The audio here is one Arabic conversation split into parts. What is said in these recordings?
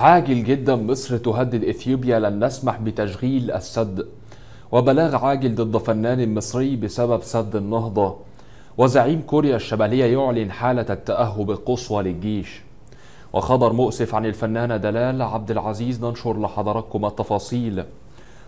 عاجل جدا مصر تهدد اثيوبيا لن نسمح بتشغيل السد وبلاغ عاجل ضد فنان مصري بسبب سد النهضه وزعيم كوريا الشماليه يعلن حاله التاهب القصوى للجيش وخبر مؤسف عن الفنانه دلال عبد العزيز ننشر لحضراتكم التفاصيل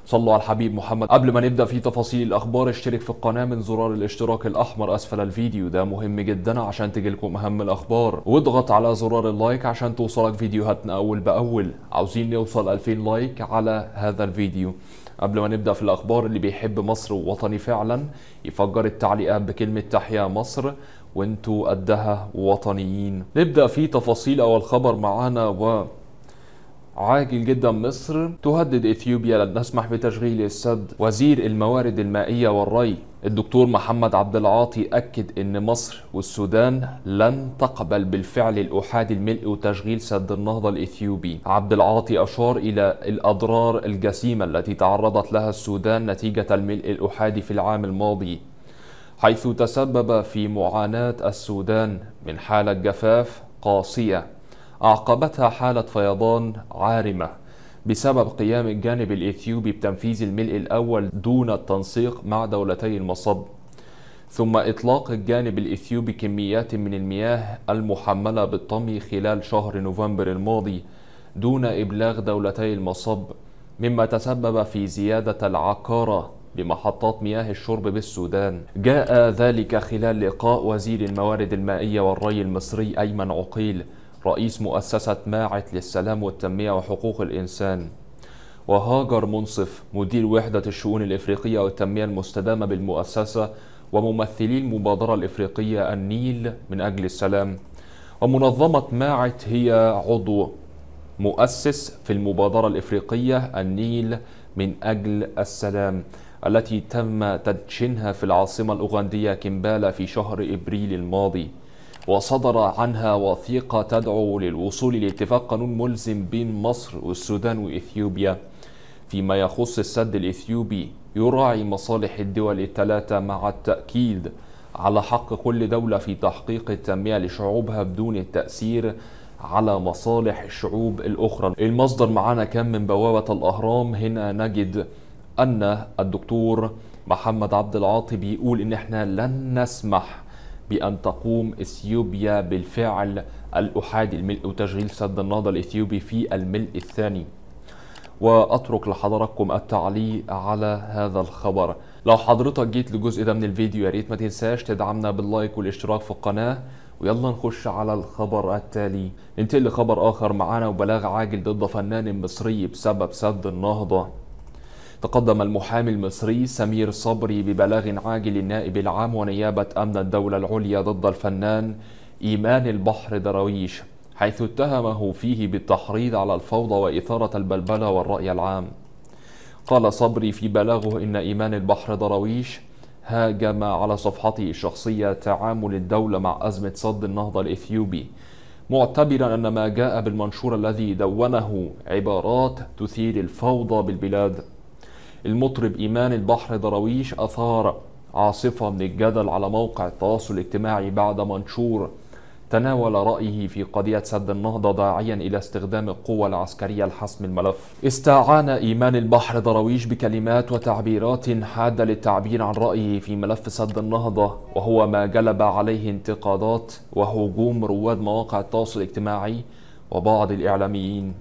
صلوا على الحبيب محمد قبل ما نبدا في تفاصيل الاخبار اشترك في القناه من زرار الاشتراك الاحمر اسفل الفيديو ده مهم جدا عشان تجيلكم اهم الاخبار واضغط على زرار اللايك عشان توصلك فيديوهاتنا اول باول عاوزين نوصل 2000 لايك على هذا الفيديو قبل ما نبدا في الاخبار اللي بيحب مصر ووطني فعلا يفجر التعليقات بكلمه تحيا مصر وانتوا قدها وطنيين نبدا في تفاصيل اول خبر معانا و عاجل جدا مصر تهدد اثيوبيا لن تسمح بتشغيل السد وزير الموارد المائيه والري الدكتور محمد عبد العاطي اكد ان مصر والسودان لن تقبل بالفعل الاحادي الملء وتشغيل سد النهضه الاثيوبي عبد العاطي اشار الى الاضرار الجسيمه التي تعرضت لها السودان نتيجه الملء الاحادي في العام الماضي حيث تسبب في معاناه السودان من حاله جفاف قاسيه أعقبتها حالة فيضان عارمة بسبب قيام الجانب الإثيوبي بتنفيذ الملء الأول دون التنسيق مع دولتي المصب ثم إطلاق الجانب الإثيوبي كميات من المياه المحملة بالطمي خلال شهر نوفمبر الماضي دون إبلاغ دولتي المصب مما تسبب في زيادة العكارة بمحطات مياه الشرب بالسودان جاء ذلك خلال لقاء وزير الموارد المائية والري المصري أيمن عقيل رئيس مؤسسة ماعت للسلام والتنمية وحقوق الإنسان وهاجر منصف مدير وحدة الشؤون الإفريقية والتنمية المستدامة بالمؤسسة وممثلي المبادرة الإفريقية النيل من أجل السلام ومنظمة ماعت هي عضو مؤسس في المبادرة الإفريقية النيل من أجل السلام التي تم تدشينها في العاصمة الأوغندية كيمبالا في شهر إبريل الماضي وصدر عنها وثيقة تدعو للوصول لاتفاق قانون ملزم بين مصر والسودان وإثيوبيا فيما يخص السد الإثيوبي يراعي مصالح الدول الثلاثة مع التأكيد على حق كل دولة في تحقيق التنمية لشعوبها بدون التأثير على مصالح الشعوب الأخرى المصدر معانا كان من بوابة الأهرام هنا نجد أن الدكتور محمد عبد العاطي بيقول إن إحنا لن نسمح بأن تقوم إثيوبيا بالفعل الأحادي الملء وتشغيل سد النهضة الإثيوبي في الملء الثاني وأترك لحضراتكم التعليق على هذا الخبر لو حضرتك جيت لجزء ده من الفيديو يا ريت ما تنساش تدعمنا باللايك والاشتراك في القناة ويلا نخش على الخبر التالي ننتقل لخبر آخر معانا وبلاغ عاجل ضد فنان مصري بسبب سد النهضة تقدم المحامي المصري سمير صبري ببلاغ عاجل النائب العام ونيابة أمن الدولة العليا ضد الفنان إيمان البحر درويش حيث اتهمه فيه بالتحريض على الفوضى وإثارة البلبلة والرأي العام قال صبري في بلاغه إن إيمان البحر درويش هاجم على صفحته الشخصية تعامل الدولة مع أزمة صد النهضة الإثيوبي معتبرا أن ما جاء بالمنشور الذي دونه عبارات تثير الفوضى بالبلاد المطرب إيمان البحر درويش أثار عاصفة من الجدل على موقع التواصل الاجتماعي بعد منشور تناول رأيه في قضية سد النهضة داعيا إلى استخدام القوة العسكرية لحسم الملف استعان إيمان البحر درويش بكلمات وتعبيرات حادة للتعبير عن رأيه في ملف سد النهضة وهو ما جلب عليه انتقادات وهجوم رواد مواقع التواصل الاجتماعي وبعض الإعلاميين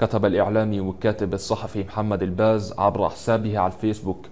كتب الإعلامي والكاتب الصحفي محمد الباز عبر حسابه على الفيسبوك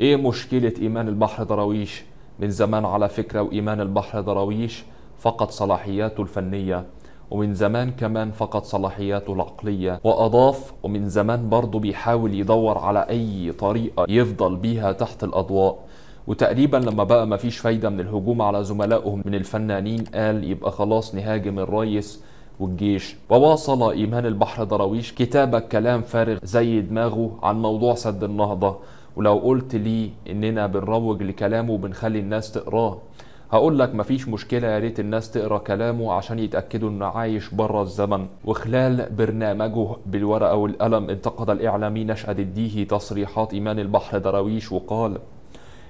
إيه مشكلة إيمان البحر دراويش؟ من زمان على فكرة وإيمان البحر دراويش فقد صلاحياته الفنية ومن زمان كمان فقد صلاحياته العقلية وأضاف ومن زمان برضه بيحاول يدور على أي طريقة يفضل بيها تحت الأضواء وتقريبا لما بقى مفيش فايدة من الهجوم على زملائهم من الفنانين قال يبقى خلاص نهاجم الريس والجيش وواصل إيمان البحر دراويش كتابة كلام فارغ زي دماغه عن موضوع سد النهضة ولو قلت لي إننا بنروج لكلامه وبنخلي الناس تقراه هقول لك مفيش مشكلة يا ريت الناس تقرا كلامه عشان يتأكدوا إنه عايش بره الزمن وخلال برنامجه بالورقة والقلم انتقد الإعلامي نشأة الديهي تصريحات إيمان البحر دراويش وقال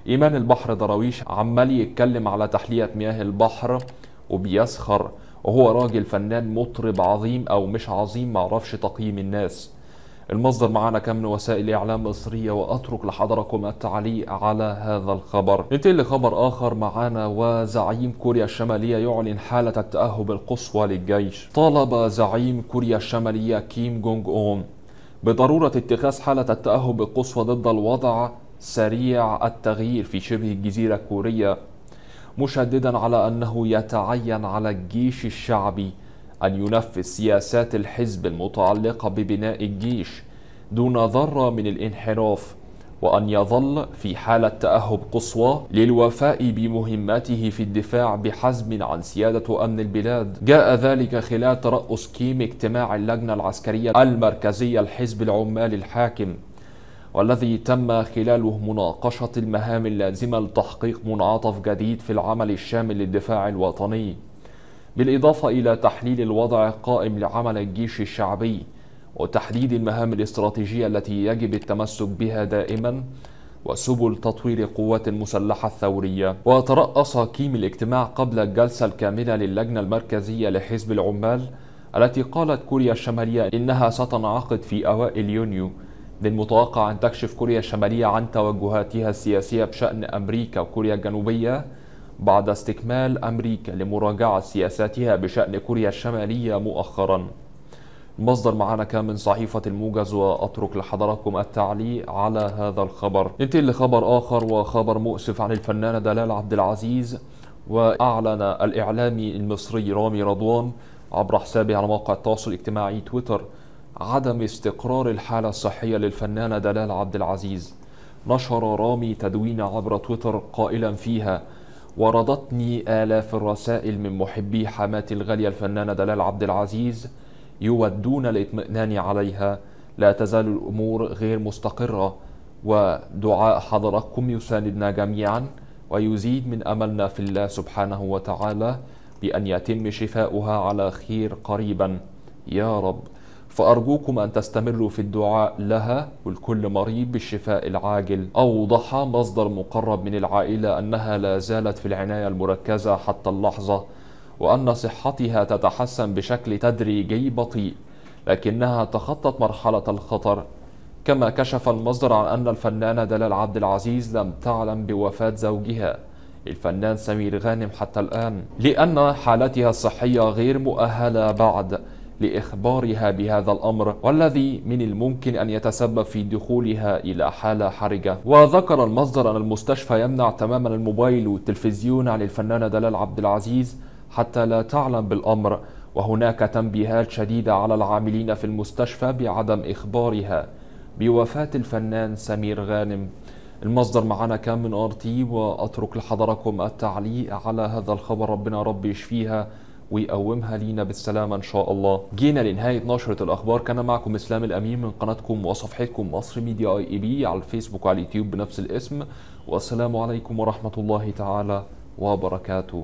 إيمان البحر دراويش عمال يتكلم على تحلية مياه البحر وبيسخر وهو راجل فنان مطرب عظيم أو مش عظيم معرفش تقييم الناس المصدر معانا كم من وسائل إعلام مصرية وأترك لحضركم التعليق على هذا الخبر ننتقل لخبر آخر معانا وزعيم كوريا الشمالية يعلن حالة التأهب القصوى للجيش طالب زعيم كوريا الشمالية كيم جونج أون بضرورة اتخاذ حالة التأهب القصوى ضد الوضع سريع التغيير في شبه الجزيرة الكورية مشددا على أنه يتعين على الجيش الشعبي أن ينفذ سياسات الحزب المتعلقة ببناء الجيش دون ذرة من الانحراف وأن يظل في حالة تأهب قصوى للوفاء بمهمته في الدفاع بحزم عن سيادة أمن البلاد جاء ذلك خلال ترأس كيم اجتماع اللجنة العسكرية المركزية الحزب العمال الحاكم والذي تم خلاله مناقشة المهام اللازمة لتحقيق منعطف جديد في العمل الشامل للدفاع الوطني بالإضافة إلى تحليل الوضع القائم لعمل الجيش الشعبي وتحديد المهام الاستراتيجية التي يجب التمسك بها دائما وسبل تطوير القوات المسلحة الثورية وترأس كيم الاجتماع قبل الجلسة الكاملة للجنة المركزية لحزب العمال التي قالت كوريا الشمالية إنها ستنعقد في أوائل يونيو للمتوقع أن تكشف كوريا الشمالية عن توجهاتها السياسية بشأن أمريكا وكوريا الجنوبية بعد استكمال أمريكا لمراجعة سياساتها بشأن كوريا الشمالية مؤخرا المصدر معنا كان من صحيفة الموجز وأترك لحضراتكم التعليق على هذا الخبر ننتقل لخبر آخر وخبر مؤسف عن الفنانة دلال عبد العزيز وأعلن الإعلامي المصري رامي رضوان عبر حسابه على موقع التواصل الاجتماعي تويتر عدم استقرار الحالة الصحية للفنانة دلال عبد العزيز نشر رامي تدوين عبر تويتر قائلا فيها وردتني آلاف الرسائل من محبي حماتي الغالية الفنانة دلال عبد العزيز يودون الاطمئنان عليها لا تزال الأمور غير مستقرة ودعاء حضراتكم يساندنا جميعا ويزيد من أملنا في الله سبحانه وتعالى بأن يتم شفاؤها على خير قريبا يا رب فأرجوكم أن تستمروا في الدعاء لها ولكل مريض بالشفاء العاجل أوضح مصدر مقرب من العائلة أنها لا زالت في العناية المركزة حتى اللحظة وأن صحتها تتحسن بشكل تدريجي بطيء لكنها تخطت مرحلة الخطر كما كشف المصدر عن أن الفنانة دلال عبد العزيز لم تعلم بوفاة زوجها الفنان سمير غانم حتى الآن لأن حالتها الصحية غير مؤهلة بعد لإخبارها بهذا الأمر والذي من الممكن أن يتسبب في دخولها إلى حالة حرجة وذكر المصدر أن المستشفى يمنع تماما الموبايل والتلفزيون عن الفنانة دلال عبد العزيز حتى لا تعلم بالأمر وهناك تنبيهات شديدة على العاملين في المستشفى بعدم إخبارها بوفاة الفنان سمير غانم المصدر معنا كان من ار تي واترك لحضركم التعليق على هذا الخبر ربنا ربي يشفيها ويقومها لينا بالسلامة إن شاء الله جينا لنهاية نشرة الأخبار كان معكم إسلام الأمين من قناتكم وصفحتكم مصر ميديا اي اي بي على الفيسبوك وعلى اليوتيوب بنفس الاسم والسلام عليكم ورحمة الله تعالى وبركاته